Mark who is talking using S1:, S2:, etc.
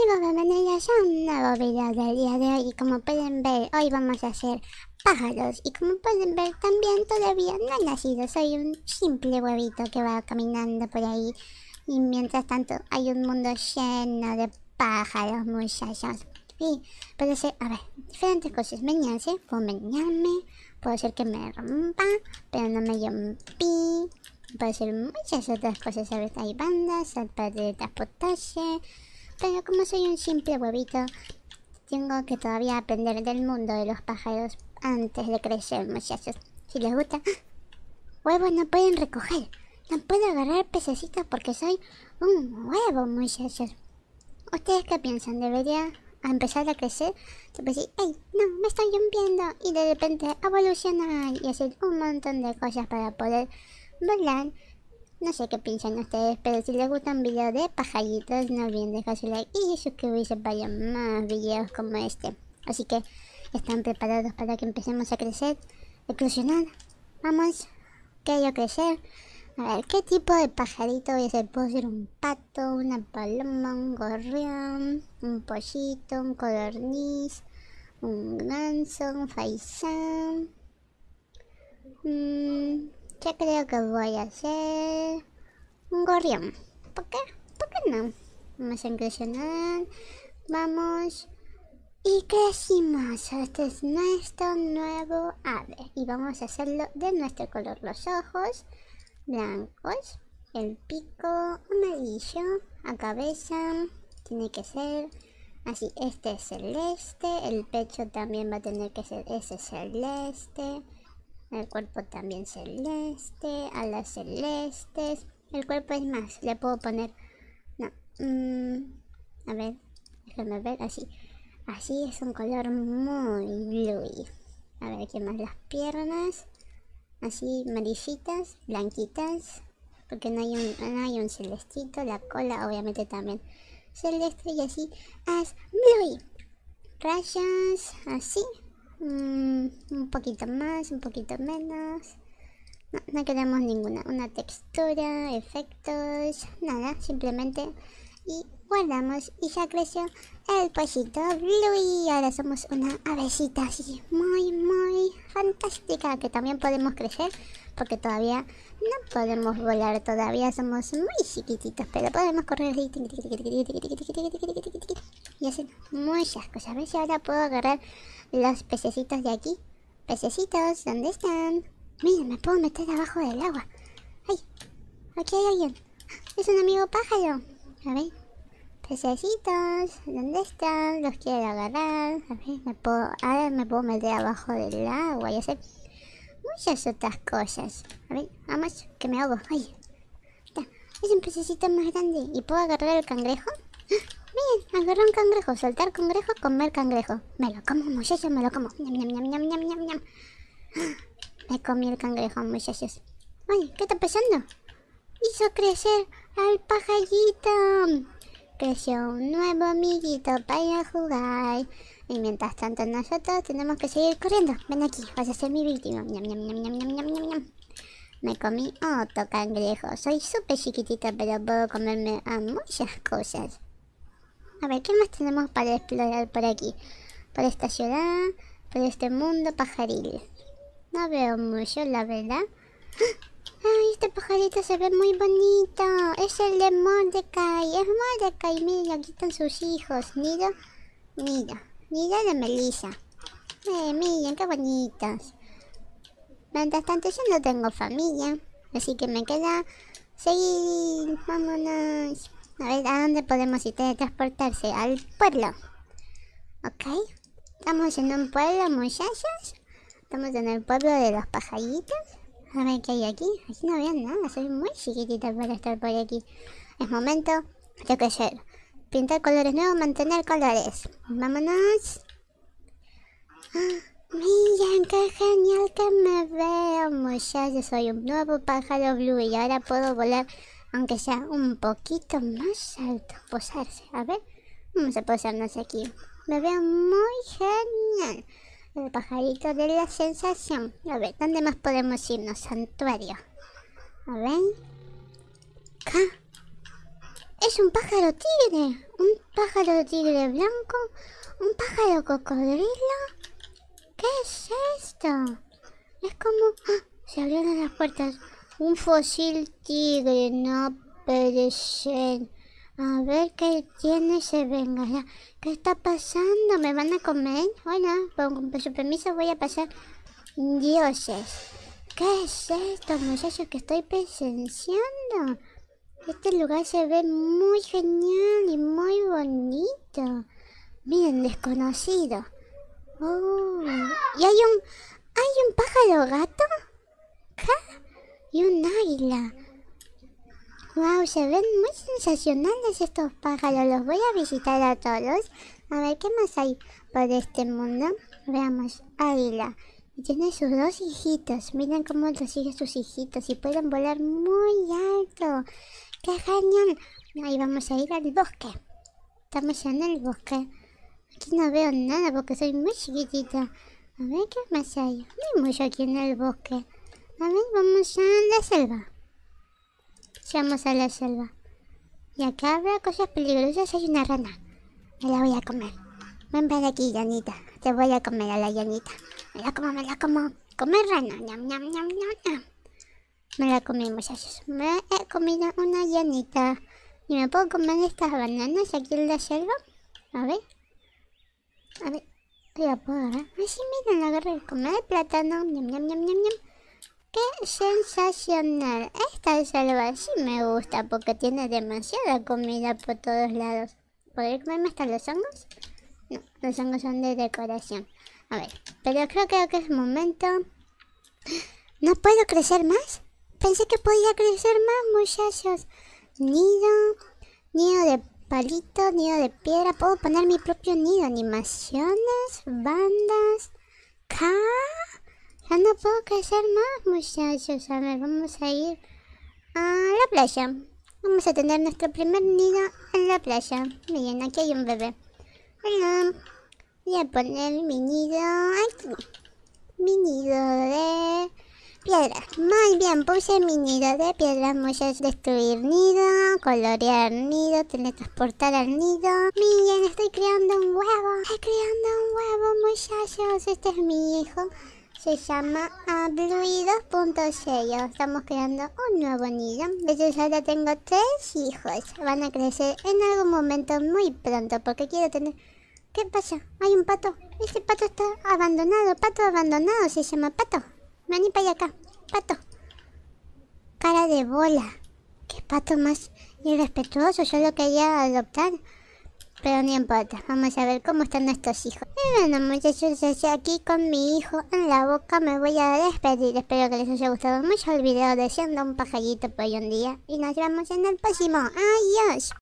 S1: chicos, bienvenidos a un nuevo video del día de hoy y como pueden ver hoy vamos a hacer pájaros y como pueden ver también todavía no he nacido, soy un simple huevito que va caminando por ahí y mientras tanto hay un mundo lleno de pájaros muchachos y puede ser, a ver, diferentes cosas, meñarse, puedo meñarme, puede ser que me rompa, pero no me rompí, puede ser muchas otras cosas, a veces hay bandas, para transportarse pero como soy un simple huevito, tengo que todavía aprender del mundo de los pájaros antes de crecer, muchachos. Si les gusta... Huevos no pueden recoger. No puedo agarrar pececitos porque soy un huevo, muchachos. ¿Ustedes qué piensan? ¿Debería empezar a crecer? no, me estoy hundiendo Y de repente evolucionar y hacer un montón de cosas para poder volar no sé qué piensan ustedes, pero si les gustan videos de pajaritos, no olviden dejar su like y suscribirse para más videos como este. Así que, ¿están preparados para que empecemos a crecer? explosionar Vamos, que crecer. A ver, ¿qué tipo de pajarito voy a ser? ¿Puedo ser un pato, una paloma, un gorrión, un pollito, un codorniz, un ganso, un faisán? Mmm... Yo creo que voy a hacer un gorrión. ¿Por qué? ¿Por qué no? Vamos a impresionar Vamos. Y crecimos. Este es nuestro nuevo ave. Y vamos a hacerlo de nuestro color. Los ojos blancos. El pico amarillo. La cabeza. Tiene que ser así. Este es celeste. El pecho también va a tener que ser ese celeste el cuerpo también celeste, alas celestes. El cuerpo es más, le puedo poner... No, mmm, a ver, déjame ver, así. Así es un color muy bluey. A ver, ¿qué más? Las piernas, así maricitas, blanquitas, porque no hay un, no hay un celestito, la cola obviamente también celeste y así as bluey. Rayas así, un poquito más, un poquito menos. No, no queremos ninguna. Una textura, efectos, nada. Simplemente. Y guardamos y ya creció el pollito blue y ahora somos una avecita así muy muy fantástica que también podemos crecer porque todavía no podemos volar todavía somos muy chiquititos pero podemos correr y hacer muchas cosas a ver si ahora puedo agarrar los pececitos de aquí. Pececitos, ¿dónde están? Mira, me puedo meter abajo del agua. ¡Ay! Aquí hay alguien. Es un amigo pájaro. A ver. Pececitos, ¿dónde están? Los quiero agarrar. A ver, me puedo, ver, me puedo meter abajo del agua y hacer muchas otras cosas. A ver, vamos, que me hago. Ay, es un pececito más grande. ¿Y puedo agarrar el cangrejo? Miren, un cangrejo, soltar cangrejo, comer cangrejo. Me lo como, muchachos, me lo como. me comí el cangrejo, muchachos. Oye, ¿qué está pasando? Hizo crecer al pajallito. Creció un nuevo amiguito para jugar. Y mientras tanto nosotros tenemos que seguir corriendo. Ven aquí, vas a ser mi víctima. Me comí otro cangrejo. Soy súper chiquitita, pero puedo comerme a muchas cosas. A ver, ¿qué más tenemos para explorar por aquí? Por esta ciudad, por este mundo pajaril. No veo mucho, la verdad. ¡Ay, este pajarito se ve muy bonito! Es el de Mordecai. Es Mordecai. ¡Mira, aquí están sus hijos. ¡Mira! ¡Mira! ¡Mira de Melissa. Eh, miren, qué bonitos. Mientras tanto, yo no tengo familia. Así que me queda seguir. Vámonos. A ver, ¿a dónde podemos ir? Teletransportarse al pueblo. Ok. Estamos en un pueblo, muchachos. Estamos en el pueblo de los pajaritos. A ver qué hay aquí. Aquí no veo nada. Soy muy chiquitita para estar por aquí. Es momento de crecer. Pintar colores nuevos, mantener colores. Vámonos. Ah, miren qué genial que me veo, muchachos. Soy un nuevo pájaro blue y ahora puedo volar aunque sea un poquito más alto, posarse. Pues, a ver, vamos a posarnos aquí. Me veo muy genial. El pajarito de la sensación. A ver, ¿dónde más podemos irnos? Santuario. A ver. Acá. Es un pájaro tigre. Un pájaro tigre blanco. Un pájaro cocodrilo. ¿Qué es esto? Es como... ¡Ah! Se abrieron las puertas. Un fósil tigre no perecen. A ver qué tiene ese venga ¿Qué está pasando? ¿Me van a comer? Bueno, con su permiso voy a pasar. Dioses. ¿Qué es esto, muchachos, que estoy presenciando? Este lugar se ve muy genial y muy bonito. Miren, desconocido. Oh, ¿y hay un, hay un pájaro gato? ¿Qué? un águila. Wow, se ven muy sensacionales estos pájaros. Los voy a visitar a todos. A ver qué más hay por este mundo. Veamos, águila. Y tiene sus dos hijitos. Miren cómo los siguen sus hijitos. Y pueden volar muy alto. ¡Qué genial! Ahí vamos a ir al bosque. Estamos en el bosque. Aquí no veo nada porque soy muy chiquitita. A ver qué más hay. No hay mucho aquí en el bosque ver, Vamos a la selva. vamos a la selva. Y acá habrá cosas peligrosas. Hay una rana. Me la voy a comer. Ven para aquí, llanita. Te voy a comer a la llanita. Me la como, me la como. Comer rana. Ñam, ñam, ñam, ñam, Me la comí, muchachos. Me he comido una llanita. ¿Y me puedo comer estas bananas aquí en la selva? A ver. A ver. La puedo agarrar. Ay, miren, la agarré. Comer el plátano. Ñam, ñam, ñam, ñam, ñam. ¡Qué sensacional! Esta salva sí me gusta porque tiene demasiada comida por todos lados. ¿Puedo comerme hasta los hongos? No, los hongos son de decoración. A ver, pero creo, que es momento... ¿No puedo crecer más? Pensé que podía crecer más, muchachos. Nido, nido de palito, nido de piedra. Puedo poner mi propio nido. Animaciones, bandas... ¡Ca! Ya ah, no puedo crecer más, muchachos. A ver, vamos a ir a la playa. Vamos a tener nuestro primer nido en la playa. Miren, aquí hay un bebé. Hola. Voy a poner mi nido aquí. Mi nido de piedra. Muy bien, puse mi nido de piedra. muchachos. destruir nido, colorear nido, teletransportar al nido. Miren, estoy creando un huevo. Estoy creando un huevo, muchachos. Este es mi hijo se llama 2.0. Estamos creando un nuevo nido. De tengo tres hijos. Van a crecer en algún momento muy pronto porque quiero tener... ¿Qué pasa? Hay un pato. Este pato está abandonado. Pato abandonado se llama pato. Vení para acá. Pato. Cara de bola. Qué pato más irrespetuoso. Yo lo quería adoptar. Pero no importa, vamos a ver cómo están nuestros hijos. Y bueno muchachos, estoy aquí con mi hijo en la boca me voy a despedir. Espero que les haya gustado mucho el video de siendo un pajarito por hoy un día. Y nos vemos en el próximo. Adiós.